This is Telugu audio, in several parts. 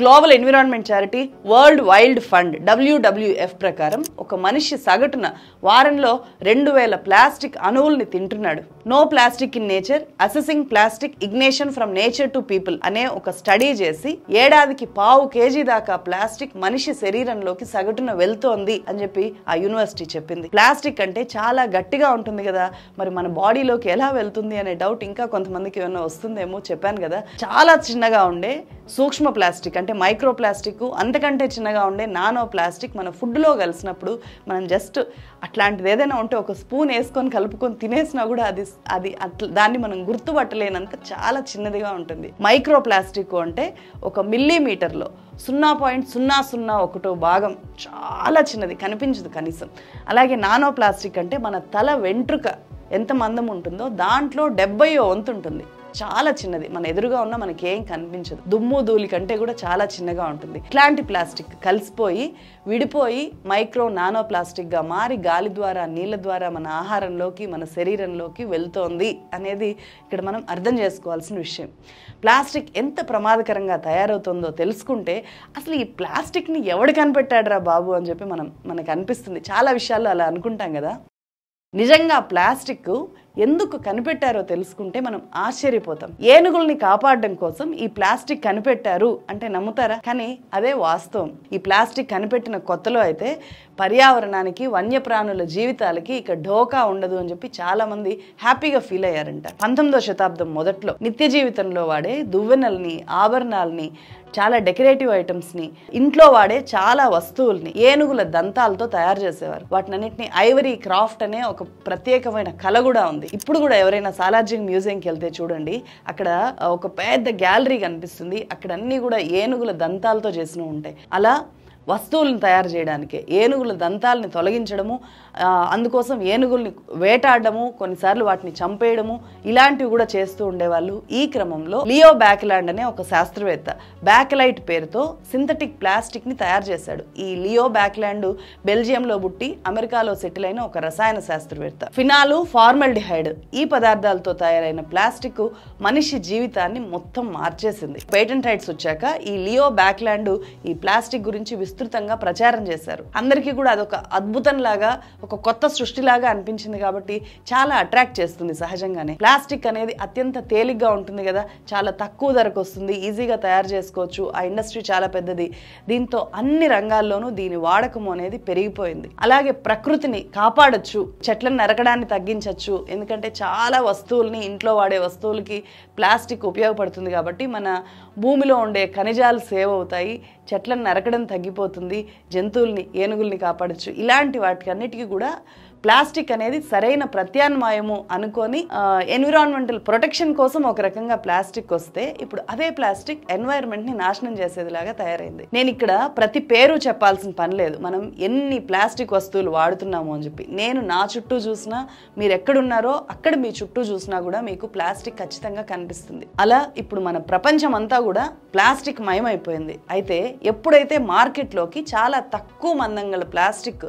Global environment charity world wild fund WWF ప్రకారం ఒక మనిషి సగటున వారంలో రెండు వేల ప్లాస్టిక్ అణువుల్ని తింటున్నాడు no plastic in nature assessing plastic ingestion from nature to people అనే ఒక స్టడీ చేసి ఏడాదికి పావు కేజీ దాకా ప్లాస్టిక్ మనిషి శరీరంలోకి సగటున వెళ్తోంది అని చెప్పి ఆ యూనివర్సిటీ చెప్పింది ప్లాస్టిక్ అంటే చాలా గట్టిగా ఉంటుంది కదా మరి మన బాడీలోకి ఎలా వెళ్తుంది అనే డౌట్ ఇంకా కొంతమందికి ఏమైనా వస్తుందేమో చెప్పాను కదా చాలా చిన్నగా ఉండే సూక్ష్మ ప్లాస్టిక్ అంటే మైక్రో ప్లాస్టిక్ అంతకంటే చిన్నగా ఉండే నానో ప్లాస్టిక్ మన ఫుడ్లో కలిసినప్పుడు మనం జస్ట్ అట్లాంటిది ఏదైనా ఉంటే ఒక స్పూన్ వేసుకొని కలుపుకొని తినేసినా కూడా అది అది అట్లా దాన్ని మనం గుర్తుపట్టలేనంత చాలా చిన్నదిగా ఉంటుంది మైక్రో ప్లాస్టిక్ అంటే ఒక మిల్లీమీటర్లో సున్నా పాయింట్ సున్నా సున్నా ఒకటో భాగం చాలా చిన్నది కనిపించదు కనీసం అలాగే నానో ప్లాస్టిక్ అంటే మన తల వెంట్రుక ఎంత మందం ఉంటుందో దాంట్లో డెబ్బై వంతు ఉంటుంది చాలా చిన్నది మన ఎదురుగా ఉన్న మనకి ఏం కనిపించదు దుమ్ము ధూళి కంటే కూడా చాలా చిన్నగా ఉంటుంది ఇట్లాంటి ప్లాస్టిక్ కలిసిపోయి విడిపోయి మైక్రో నానో ప్లాస్టిక్గా మారి గాలి ద్వారా నీళ్ళ ద్వారా మన ఆహారంలోకి మన శరీరంలోకి వెళ్తోంది అనేది ఇక్కడ మనం అర్థం చేసుకోవాల్సిన విషయం ప్లాస్టిక్ ఎంత ప్రమాదకరంగా తయారవుతుందో తెలుసుకుంటే అసలు ఈ ప్లాస్టిక్ని ఎవడు కనిపెట్టాడురా బాబు అని చెప్పి మనం మనకు అనిపిస్తుంది చాలా విషయాల్లో అలా అనుకుంటాం కదా నిజంగా ప్లాస్టిక్ ఎందుకు కనిపెట్టారో తెలుసుకుంటే మనం ఆశ్చర్యపోతాం ఏనుగుల్ని కాపాడడం కోసం ఈ ప్లాస్టిక్ కనిపెట్టారు అంటే నమ్ముతారా కానీ అదే వాస్తవం ఈ ప్లాస్టిక్ కనిపెట్టిన కొత్తలో అయితే పర్యావరణానికి వన్యప్రాణుల జీవితాలకి ఇక ఢోకా ఉండదు అని చెప్పి చాలా మంది హ్యాపీగా ఫీల్ అయ్యారంట పంతొమ్మిదో శతాబ్దం మొదట్లో నిత్య జీవితంలో వాడే దువ్వెనల్ని ఆభరణాలని చాలా డెకరేటివ్ ఐటమ్స్ని ఇంట్లో వాడే చాలా వస్తువుల్ని ఏనుగుల దంతాలతో తయారు చేసేవారు వాటినన్నింటినీ ఐవరీ క్రాఫ్ట్ అనే ఒక ప్రత్యేకమైన కళ కూడా ఉంది ఉంది ఇప్పుడు కూడా ఎవరైనా సాలార్జింగ్ మ్యూజియంకి వెళ్తే చూడండి అక్కడ ఒక పెద్ద గ్యాలరీ కనిపిస్తుంది అక్కడ అన్ని కూడా ఏనుగుల దంతాలతో చేసినవి ఉంటాయి అలా వస్తువులను తయారు చేయడానికే ఏనుగుల దంతాలని తొలగించడము అందుకోసం ఏనుగుల్ని వేటాడము కొన్నిసార్లు వాటిని చంపేయడము ఇలాంటివి కూడా చేస్తూ ఉండేవాళ్ళు ఈ క్రమంలో లియో బ్యాక్లాండ్ అనే ఒక శాస్త్రవేత్త బ్యాక్లైట్ పేరుతో సింథటిక్ ప్లాస్టిక్ని తయారు చేశాడు ఈ లియో బ్యాక్లాండ్ బెల్జియంలో పుట్టి అమెరికాలో సెటిల్ అయిన ఒక రసాయన శాస్త్రవేత్త ఫినాలు ఫార్మల్డిహైడ్ ఈ పదార్థాలతో తయారైన ప్లాస్టిక్ మనిషి జీవితాన్ని మొత్తం మార్చేసింది పేటెంట్ రైట్స్ వచ్చాక ఈ లియో బ్యాక్లాండ్ ఈ ప్లాస్టిక్ గురించి విస్తృతంగా ప్రచారం చేశారు అందరికీ కూడా అదొక అద్భుతంలాగా ఒక కొత్త సృష్టిలాగా అనిపించింది కాబట్టి చాలా అట్రాక్ట్ చేస్తుంది సహజంగానే ప్లాస్టిక్ అనేది అత్యంత తేలిగ్గా ఉంటుంది కదా చాలా తక్కువ ధరకు వస్తుంది ఈజీగా తయారు చేసుకోవచ్చు ఆ ఇండస్ట్రీ చాలా పెద్దది దీంతో అన్ని రంగాల్లోనూ దీని వాడకం అనేది పెరిగిపోయింది అలాగే ప్రకృతిని కాపాడచ్చు చెట్లను నరకడాన్ని తగ్గించవచ్చు ఎందుకంటే చాలా వస్తువుల్ని ఇంట్లో వాడే వస్తువులకి ప్లాస్టిక్ ఉపయోగపడుతుంది కాబట్టి మన భూమిలో ఉండే ఖనిజాలు సేవ్ అవుతాయి చెట్లను నరకడం తగ్గిపోతుంది అయిపోతుంది జంతువుల్ని ఏనుగుల్ని కాపాడచ్చు ఇలాంటి వాటికి అన్నిటికీ కూడా ప్లాస్టిక్ అనేది సరైన ప్రత్యామ్నాయము అనుకొని ఎన్విరాన్మెంటల్ ప్రొటెక్షన్ కోసం ఒక రకంగా ప్లాస్టిక్ వస్తే ఇప్పుడు అదే ప్లాస్టిక్ ఎన్వైర్న్మెంట్ ని నాశనం చేసేదిలాగా తయారైంది నేను ఇక్కడ ప్రతి పేరు చెప్పాల్సిన పని లేదు మనం ఎన్ని ప్లాస్టిక్ వస్తువులు వాడుతున్నాము అని చెప్పి నేను నా చుట్టూ చూసినా మీరు ఎక్కడున్నారో అక్కడ మీ చుట్టూ చూసినా కూడా మీకు ప్లాస్టిక్ ఖచ్చితంగా కనిపిస్తుంది అలా ఇప్పుడు మన ప్రపంచం అంతా కూడా ప్లాస్టిక్ మయమైపోయింది అయితే ఎప్పుడైతే మార్కెట్లోకి చాలా తక్కువ మందంగా ప్లాస్టిక్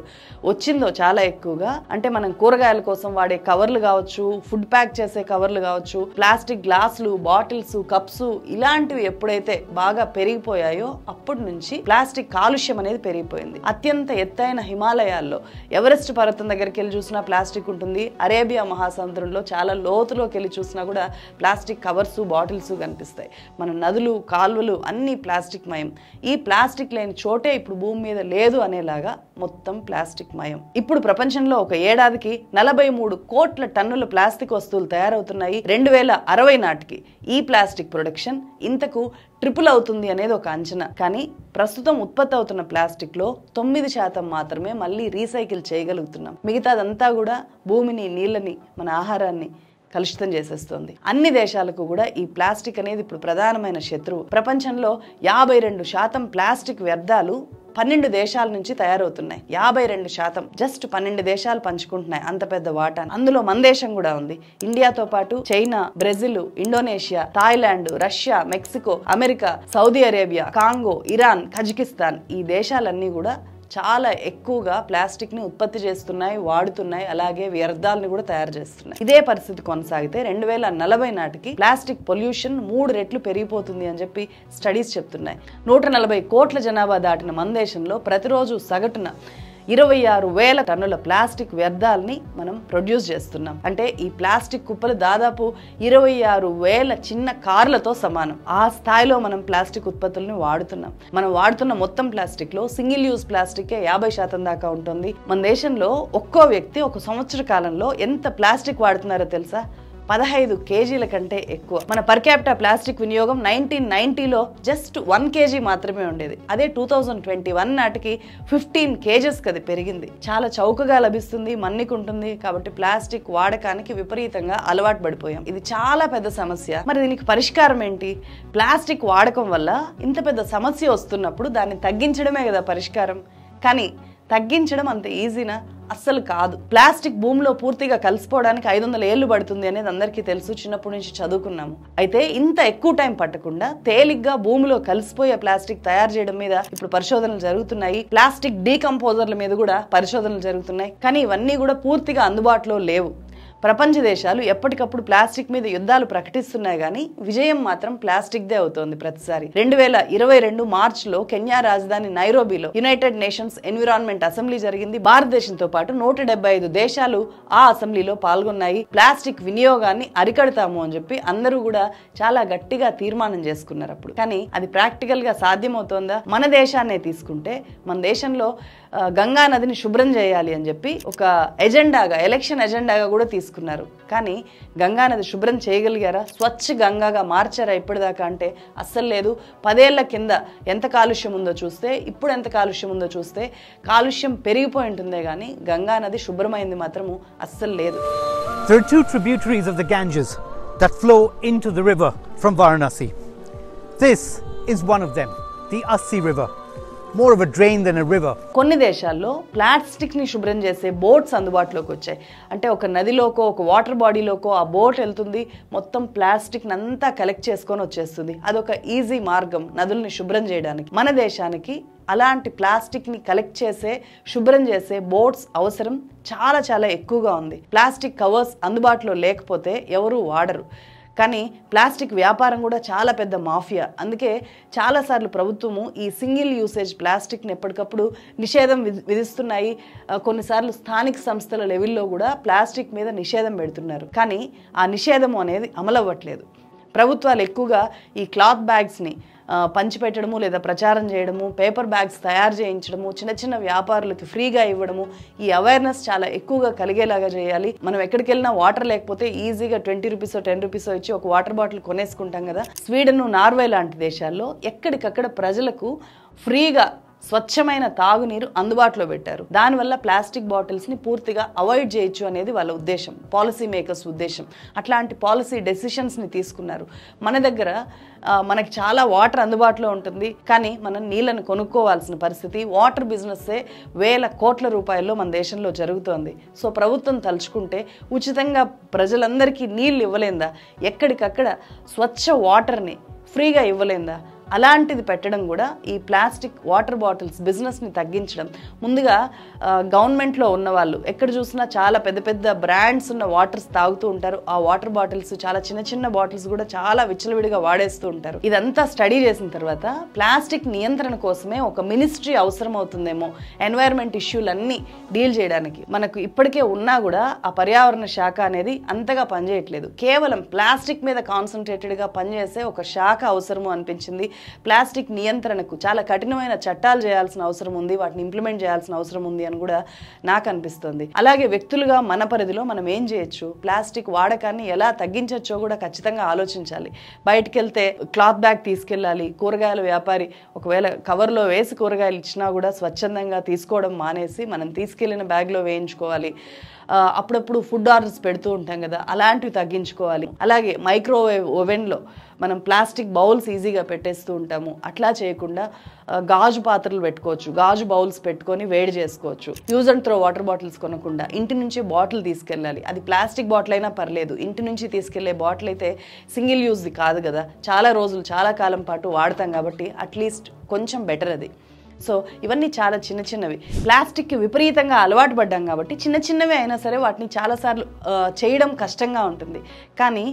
వచ్చిందో చాలా ఎక్కువగా అంటే మనం కూరగాయల కోసం వాడే కవర్లు కావచ్చు ఫుడ్ ప్యాక్ చేసే కవర్లు కావచ్చు ప్లాస్టిక్ గ్లాసులు బాటిల్స్ కప్స్ ఇలాంటివి ఎప్పుడైతే బాగా పెరిగిపోయాయో అప్పటి నుంచి ప్లాస్టిక్ కాలుష్యం అనేది పెరిగిపోయింది అత్యంత ఎత్తైన హిమాలయాల్లో ఎవరెస్ట్ పర్వతం దగ్గరికి వెళ్ళి చూసినా ప్లాస్టిక్ ఉంటుంది అరేబియా మహాసముద్రంలో చాలా లోతులోకి వెళ్ళి చూసినా కూడా ప్లాస్టిక్ కవర్స్ బాటిల్స్ కనిపిస్తాయి మన నదులు కాలువలు అన్నీ ప్లాస్టిక్ మయం ఈ ప్లాస్టిక్ లేని చోటే ఇప్పుడు భూమి మీద లేదు అనేలాగా మొత్తం ప్లాస్టిక్ మయం ఇప్పుడు ప్రపంచంలో ఒక ఏడాదికి నలభై మూడు కోట్ల టన్నుల ప్లాస్టిక్ వస్తువులు తయారవుతున్నాయి రెండు వేల అరవై నాటికి ఈ ప్లాస్టిక్ ప్రొడక్షన్ ఇంతకు ట్రిపుల్ అవుతుంది అనేది ఒక అంచనా కానీ ప్రస్తుతం ఉత్పత్తి అవుతున్న ప్లాస్టిక్లో తొమ్మిది శాతం మాత్రమే మళ్ళీ రీసైకిల్ చేయగలుగుతున్నాం మిగతాదంతా కూడా భూమిని నీళ్ళని మన ఆహారాన్ని కలుషితం చేసేస్తుంది అన్ని దేశాలకు కూడా ఈ ప్లాస్టిక్ అనేది ఇప్పుడు ప్రధానమైన శత్రువు ప్రపంచంలో యాభై రెండు శాతం ప్లాస్టిక్ వ్యర్థాలు పన్నెండు దేశాల నుంచి తయారవుతున్నాయి యాభై రెండు శాతం జస్ట్ పన్నెండు దేశాలు పంచుకుంటున్నాయి అంత పెద్ద వాటా అందులో మన దేశం కూడా ఉంది ఇండియాతో పాటు China Brazil Indonesia Thailand Russia Mexico America Saudi Arabia Congo Iran Kazakhstan ఈ దేశాలన్నీ కూడా చాలా ఎక్కువగా ప్లాస్టిక్ని ఉత్పత్తి చేస్తున్నాయి వాడుతున్నాయి అలాగే వ్యర్థాలను కూడా తయారు చేస్తున్నాయి ఇదే పరిస్థితి కొనసాగితే రెండు వేల నలభై నాటికి ప్లాస్టిక్ పొల్యూషన్ మూడు రెట్లు పెరిగిపోతుంది అని చెప్పి స్టడీస్ చెప్తున్నాయి నూట నలభై కోట్ల జనాభా దాటిన మన దేశంలో ప్రతిరోజు సగటున ఇరవై ఆరు వేల టన్నుల ప్లాస్టిక్ వ్యర్థాలని మనం ప్రొడ్యూస్ చేస్తున్నాం అంటే ఈ ప్లాస్టిక్ కుప్పలు దాదాపు ఇరవై ఆరు వేల చిన్న కార్లతో సమానం ఆ స్థాయిలో మనం ప్లాస్టిక్ ఉత్పత్తులను వాడుతున్నాం మనం వాడుతున్న మొత్తం ప్లాస్టిక్లో సింగిల్ యూజ్ ప్లాస్టికే యాభై శాతం దాకా ఉంటుంది మన దేశంలో ఒక్కో వ్యక్తి ఒక సంవత్సర కాలంలో ఎంత ప్లాస్టిక్ వాడుతున్నారో తెలుసా పదహైదు కేజీల కంటే ఎక్కువ మన పర్ క్యాపిటా ప్లాస్టిక్ వినియోగం నైన్టీన్ నైన్టీలో జస్ట్ వన్ కేజీ మాత్రమే ఉండేది అదే టూ థౌజండ్ ట్వంటీ వన్ నాటికి ఫిఫ్టీన్ కేజెస్ కది పెరిగింది చాలా చౌకగా లభిస్తుంది మన్నికుంటుంది కాబట్టి ప్లాస్టిక్ వాడకానికి విపరీతంగా అలవాటు పడిపోయాం ఇది చాలా పెద్ద సమస్య మరి దీనికి పరిష్కారం ఏంటి ప్లాస్టిక్ వాడకం వల్ల ఇంత పెద్ద సమస్య వస్తున్నప్పుడు దాన్ని తగ్గించడమే కదా పరిష్కారం కానీ తగ్గించడం అంత ఈజీనా అస్సలు కాదు ప్లాస్టిక్ భూమిలో పూర్తిగా కలిసిపోవడానికి ఐదు వందల ఏళ్ళు పడుతుంది అనేది అందరికీ తెలుసు చిన్నప్పటి నుంచి చదువుకున్నాము అయితే ఇంత ఎక్కువ టైం పట్టకుండా తేలిగ్గా భూమిలో కలిసిపోయే ప్లాస్టిక్ తయారు చేయడం మీద ఇప్పుడు పరిశోధనలు జరుగుతున్నాయి ప్లాస్టిక్ డీకంపోజర్ల మీద కూడా పరిశోధనలు జరుగుతున్నాయి కానీ ఇవన్నీ కూడా పూర్తిగా అందుబాటులో లేవు ప్రపంచ దేశాలు ఎప్పటికప్పుడు ప్లాస్టిక్ మీద యుద్ధాలు ప్రకటిస్తున్నాయి కానీ విజయం మాత్రం ప్లాస్టిక్దే అవుతోంది ప్రతిసారి రెండు వేల ఇరవై రెండు మార్చిలో కెన్యా రాజధాని నైరోబీలో యునైటెడ్ నేషన్స్ ఎన్విరాన్మెంట్ అసెంబ్లీ జరిగింది భారతదేశంతో పాటు నూట ఐదు దేశాలు ఆ అసెంబ్లీలో పాల్గొన్నాయి ప్లాస్టిక్ వినియోగాన్ని అరికడతాము అని చెప్పి అందరూ కూడా చాలా గట్టిగా తీర్మానం చేసుకున్నారు అప్పుడు కానీ అది ప్రాక్టికల్గా సాధ్యమవుతోందా మన దేశాన్నే తీసుకుంటే మన దేశంలో గంగా నదిని శుభ్రం చేయాలి అని చెప్పి ఒక ఎజెండాగా ఎలక్షన్ ఎజెండాగా కూడా తీసుకున్నారు కానీ గంగా నది శుభ్రం చేయగలిగారా స్వచ్ఛ గంగాగా మార్చారా ఇప్పటిదాకా అంటే అస్సలు లేదు పదేళ్ల కింద ఎంత కాలుష్యం ఉందో చూస్తే ఇప్పుడు ఎంత కాలుష్యం ఉందో చూస్తే కాలుష్యం పెరిగిపోయి ఉంటుందే కానీ గంగా నది శుభ్రమైంది మాత్రము అస్సలు లేదు that flow into the river from Varanasi. This is one of them, the Assi River. More of drain than river కొన్ని దేశాల్లో ప్లాస్టిక్ ని శుభ్రం చేసే బోట్స్ అందుబాటులోకి వచ్చాయి అంటే ఒక నదిలోకో ఒక వాటర్ బాడీలోకో ఆ బోట్ వెళ్తుంది మొత్తం ప్లాస్టిక్ అంతా కలెక్ట్ చేసుకొని వచ్చేస్తుంది అదొక ఈజీ మార్గం నదుల్ని శుభ్రం చేయడానికి మన దేశానికి అలాంటి ప్లాస్టిక్ని కలెక్ట్ చేసే శుభ్రం చేసే బోట్స్ అవసరం చాలా చాలా ఎక్కువగా ఉంది ప్లాస్టిక్ కవర్స్ అందుబాటులో లేకపోతే ఎవరు వాడరు కానీ ప్లాస్టిక్ వ్యాపారం కూడా చాలా పెద్ద మాఫియా అందుకే చాలాసార్లు ప్రభుత్వము ఈ సింగిల్ యూసేజ్ ప్లాస్టిక్ని ఎప్పటికప్పుడు నిషేధం విధిస్తున్నాయి కొన్నిసార్లు స్థానిక సంస్థల లెవెల్లో కూడా ప్లాస్టిక్ మీద నిషేధం పెడుతున్నారు కానీ ఆ నిషేధం అనేది అమలవ్వట్లేదు ప్రభుత్వాలు ఎక్కువగా ఈ క్లాత్ బ్యాగ్స్ని పంచిపెట్టడము లేదా ప్రచారం చేయడము పేపర్ బ్యాగ్స్ తయారు చేయించడము చిన్న చిన్న వ్యాపారులకి ఫ్రీగా ఇవ్వడము ఈ అవేర్నెస్ చాలా ఎక్కువగా కలిగేలాగా చేయాలి మనం ఎక్కడికి వెళ్ళినా వాటర్ లేకపోతే ఈజీగా ట్వంటీ రూపీస్ టెన్ రూపీస్ ఇచ్చి ఒక వాటర్ బాటిల్ కొనేసుకుంటాం కదా స్వీడన్ నార్వే లాంటి దేశాల్లో ఎక్కడికక్కడ ప్రజలకు ఫ్రీగా స్వచ్ఛమైన తాగునీరు అందుబాటులో పెట్టారు దానివల్ల ప్లాస్టిక్ బాటిల్స్ ని పూర్తిగా అవాయిడ్ చేయొచ్చు అనేది వాళ్ళ ఉద్దేశం పాలసీ మేకర్స్ ఉద్దేశం అట్లాంటి పాలసీ డెసిషన్స్ ని తీసుకున్నారు మన దగ్గర మనకి చాలా వాటర్ అందుబాటులో ఉంటుంది కానీ మనం నీళ్ళను కొనుక్కోవాల్సిన పరిస్థితి వాటర్ బిజినెస్సే వేల కోట్ల రూపాయల్లో మన దేశంలో జరుగుతోంది సో ప్రభుత్వం తలుచుకుంటే ఉచితంగా ప్రజలందరికీ నీళ్ళు ఇవ్వలేందా ఎక్కడికక్కడ స్వచ్ఛ వాటర్ని ఫ్రీగా ఇవ్వలేందా అలాంటిది పెట్టడం కూడా ఈ ప్లాస్టిక్ వాటర్ బాటిల్స్ బిజినెస్ని తగ్గించడం ముందుగా గవర్నమెంట్లో ఉన్నవాళ్ళు ఎక్కడ చూసినా చాలా పెద్ద పెద్ద బ్రాండ్స్ ఉన్న వాటర్స్ తాగుతూ ఉంటారు ఆ వాటర్ బాటిల్స్ చాలా చిన్న చిన్న బాటిల్స్ కూడా చాలా విచ్చలవిడిగా వాడేస్తూ ఉంటారు ఇదంతా స్టడీ చేసిన తర్వాత ప్లాస్టిక్ నియంత్రణ కోసమే ఒక మినిస్ట్రీ అవసరం అవుతుందేమో ఎన్వైర్న్మెంట్ ఇష్యూలన్నీ డీల్ చేయడానికి మనకు ఇప్పటికే ఉన్నా కూడా ఆ పర్యావరణ శాఖ అనేది అంతగా పనిచేయట్లేదు కేవలం ప్లాస్టిక్ మీద కాన్సన్ట్రేటెడ్గా పనిచేసే ఒక శాఖ అవసరము అనిపించింది ప్లాస్టిక్ నియంత్రణకు చాలా కఠినమైన చట్టాలు చేయాల్సిన అవసరం ఉంది వాటిని ఇంప్లిమెంట్ చేయాల్సిన అవసరం ఉంది అని కూడా నాకు అనిపిస్తుంది అలాగే వ్యక్తులుగా మన పరిధిలో మనం ఏం చేయొచ్చు ప్లాస్టిక్ వాడకాన్ని ఎలా తగ్గించవచ్చో కూడా ఖచ్చితంగా ఆలోచించాలి బయటికి వెళ్తే క్లాత్ బ్యాగ్ తీసుకెళ్ళాలి కూరగాయల వ్యాపారి ఒకవేళ కవర్లో వేసి కూరగాయలు ఇచ్చినా కూడా స్వచ్ఛందంగా తీసుకోవడం మానేసి మనం తీసుకెళ్లిన బ్యాగ్లో వేయించుకోవాలి అప్పుడప్పుడు ఫుడ్ ఆర్డర్స్ పెడుతూ ఉంటాం కదా అలాంటివి తగ్గించుకోవాలి అలాగే మైక్రోవేవ్ ఓవెన్లో మనం ప్లాస్టిక్ బౌల్స్ ఈజీగా పెట్టేస్తూ ఉంటాము అట్లా చేయకుండా గాజు పాత్రలు పెట్టుకోవచ్చు గాజు బౌల్స్ పెట్టుకొని వేడి చేసుకోవచ్చు use and throw water bottles కొనకుండా ఇంటి నుంచి బాటిల్ తీసుకెళ్ళాలి అది ప్లాస్టిక్ బాటిల్ అయినా పర్లేదు ఇంటి నుంచి తీసుకెళ్లే బాటిల్ అయితే సింగిల్ యూజ్ది కాదు కదా చాలా రోజులు చాలా కాలం పాటు వాడతాం కాబట్టి అట్లీస్ట్ కొంచెం బెటర్ అది సో ఇవన్నీ చాలా చిన్న చిన్నవి ప్లాస్టిక్కి విపరీతంగా అలవాటు పడ్డాం కాబట్టి చిన్న చిన్నవి అయినా సరే వాటిని చాలాసార్లు చేయడం కష్టంగా ఉంటుంది కానీ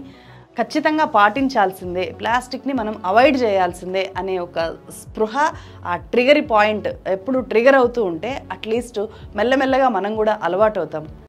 ఖచ్చితంగా పాటించాల్సిందే ప్లాస్టిక్ని మనం అవాయిడ్ చేయాల్సిందే అనే ఒక స్పృహ ఆ ట్రిగర్ పాయింట్ ఎప్పుడు ట్రిగర్ అవుతూ ఉంటే అట్లీస్ట్ మెల్లమెల్లగా మనం కూడా అలవాటు అవుతాం